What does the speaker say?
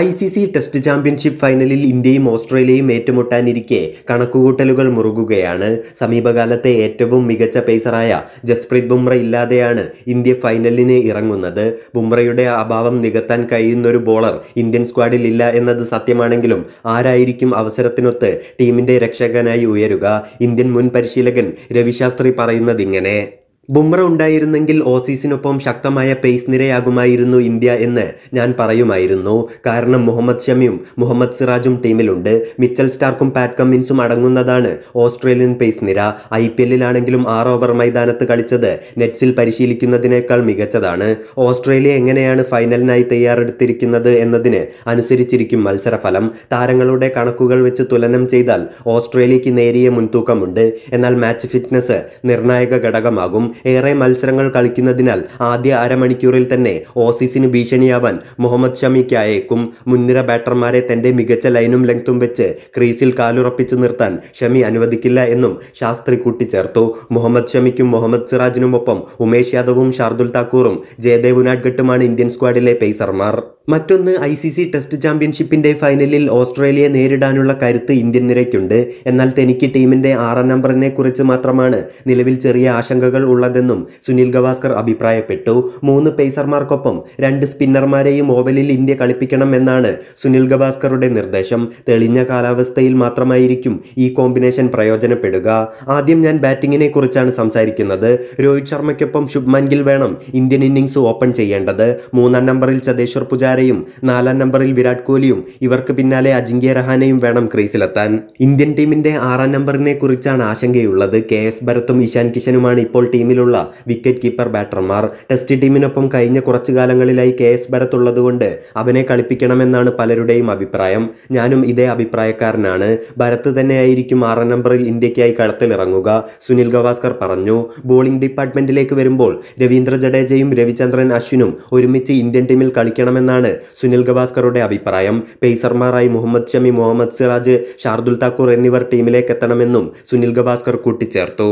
I C C test championship ഫൈനലിൽ ഇന്ത്യയും ഓസ്ട്രേലിയയും ഏറ്റുമുട്ടാനിരിക്കെ കണക്കുകൂട്ടലുകൾ മുറുകുകയാണ് സമീപകാലത്തെ ഏറ്റവും മികച്ച പേസറായ ജസ്പ്രീത് ബുംറ ഇല്ലാതെയാണ് ഇന്ത്യ ഫൈനലിന് ഇറങ്ങുന്നത് ബുംറയുടെ അഭാവം നികത്താൻ കഴിയുന്നൊരു ബോളർ ഇന്ത്യൻ സ്ക്വാഡിൽ ഇല്ല എന്നത് സത്യമാണെങ്കിലും ആരായിരിക്കും അവസരത്തിനൊത്ത് ടീമിൻ്റെ രക്ഷകനായി ഉയരുക ഇന്ത്യൻ മുൻ പരിശീലകൻ രവിശാസ്ത്രി പറയുന്നതിങ്ങനെ ബുംറ ഉണ്ടായിരുന്നെങ്കിൽ ഓസീസിനൊപ്പം ശക്തമായ പേസ് നിരയാകുമായിരുന്നു ഇന്ത്യ എന്ന് ഞാൻ പറയുമായിരുന്നു കാരണം മുഹമ്മദ് ഷമിയും മുഹമ്മദ് സിറാജും ടീമിലുണ്ട് മിച്ചൽ സ്റ്റാർക്കും പാറ്റ് കമ്മിൻസും അടങ്ങുന്നതാണ് ഓസ്ട്രേലിയൻ പേസ് നിര ഐ പി എല്ലിലാണെങ്കിലും ആറ് ഓവർ മൈതാനത്ത് കളിച്ചത് നെറ്റ്സിൽ പരിശീലിക്കുന്നതിനേക്കാൾ മികച്ചതാണ് ഓസ്ട്രേലിയ എങ്ങനെയാണ് ഫൈനലിനായി തയ്യാറെടുത്തിരിക്കുന്നത് എന്നതിന് അനുസരിച്ചിരിക്കും മത്സരഫലം താരങ്ങളുടെ കണക്കുകൾ വെച്ച് തുലനം ചെയ്താൽ ഓസ്ട്രേലിയയ്ക്ക് നേരിയ മുൻതൂക്കമുണ്ട് എന്നാൽ മാച്ച് ഫിറ്റ്നസ് നിർണായക ഘടകമാകും ഏറെ മത്സരങ്ങൾ കളിക്കുന്നതിനാൽ ആദ്യ അരമണിക്കൂറിൽ തന്നെ ഓസീസിന് ഭീഷണിയാവാൻ മുഹമ്മദ് ഷമിക്കായേക്കും മുൻനിര ബാറ്റർമാരെ തന്റെ മികച്ച ലൈനും ലെങ്തും വെച്ച് ക്രീസിൽ കാലുറപ്പിച്ചു നിർത്താൻ ഷമി അനുവദിക്കില്ല എന്നും ശാസ്ത്രി കൂട്ടിച്ചേർത്തു മുഹമ്മദ് ഷമിക്കും മുഹമ്മദ് സിറാജിനുമൊപ്പം ഉമേഷ് യാദവും ഷാർദുൽ താക്കൂറും ജയദേവ് ഉനാഡ്ഗട്ടുമാണ് ഇന്ത്യൻ സ്ക്വാഡിലെ പേസർമാർ മറ്റൊന്ന് ഐ സി സി ടെസ്റ്റ് ചാമ്പ്യൻഷിപ്പിൻ്റെ ഫൈനലിൽ ഓസ്ട്രേലിയയെ നേരിടാനുള്ള കരുത്ത് ഇന്ത്യൻ നിരയ്ക്കുണ്ട് എന്നാൽ തനിക്ക് ടീമിൻ്റെ ആറാം നമ്പറിനെ കുറിച്ച് മാത്രമാണ് നിലവിൽ ചെറിയ ആശങ്കകൾ ഉള്ളതെന്നും സുനിൽ ഗവാസ്കർ അഭിപ്രായപ്പെട്ടു മൂന്ന് പേസർമാർക്കൊപ്പം രണ്ട് സ്പിന്നർമാരെയും ഓവലിൽ ഇന്ത്യ കളിപ്പിക്കണം എന്നാണ് സുനിൽ ഗവാസ്കറുടെ നിർദ്ദേശം തെളിഞ്ഞ കാലാവസ്ഥയിൽ മാത്രമായിരിക്കും ഈ കോമ്പിനേഷൻ പ്രയോജനപ്പെടുക ആദ്യം ഞാൻ ബാറ്റിങ്ങിനെ കുറിച്ചാണ് സംസാരിക്കുന്നത് രോഹിത് ശർമ്മയ്ക്കൊപ്പം ശുഭ്മാൻ ഗിൽ വേണം ഇന്ത്യൻ ഇന്നിംഗ്സ് ഓപ്പൺ ചെയ്യേണ്ടത് മൂന്നാം നമ്പറിൽ ചതേശ്വർ പുജാര പുജാരയും നാലാം നമ്പറിൽ വിരാട് കോഹ്ലിയും ഇവർക്ക് പിന്നാലെ അജിങ്ക്യ രഹാനെയും വേണം ക്രീസിലെത്താൻ ഇന്ത്യൻ ടീമിന്റെ ആറാം നമ്പറിനെ കുറിച്ചാണ് ആശങ്കയുള്ളത് കെ എസ് ഭരത്തും ഇഷാൻ കിഷനുമാണ് ഇപ്പോൾ ടീമിലുള്ള വിക്കറ്റ് കീപ്പർ ബാറ്റർമാർ ടെസ്റ്റ് ടീമിനൊപ്പം കഴിഞ്ഞ കുറച്ചു കാലങ്ങളിലായി കെ എസ് ഭരത് ഉള്ളതുകൊണ്ട് അവനെ കളിപ്പിക്കണമെന്നാണ് പലരുടെയും അഭിപ്രായം ഞാനും ഇതേ അഭിപ്രായക്കാരനാണ് ഭരത് തന്നെയായിരിക്കും ആറാം നമ്പറിൽ ഇന്ത്യക്കായി കളത്തിലിറങ്ങുക സുനിൽ ഗവാസ്കർ പറഞ്ഞു ബോളിംഗ് ഡിപ്പാർട്ട്മെന്റിലേക്ക് വരുമ്പോൾ രവീന്ദ്ര ജഡേജയും രവിചന്ദ്രൻ അശ്വിനും ഒരുമിച്ച് ഇന്ത്യൻ ടീമിൽ കളിക്കണമെന്നാണ് സുനിൽ ഗവാസ്കറുടെ അഭിപ്രായം പേസർമാരായി മുഹമ്മദ് ഷമി മുഹമ്മദ് സിറാജ് ഷാർദുൽ താക്കൂർ എന്നിവർ ടീമിലേക്കെത്തണമെന്നും സുനിൽ ഗവാസ്കർ കൂട്ടിച്ചേർത്തു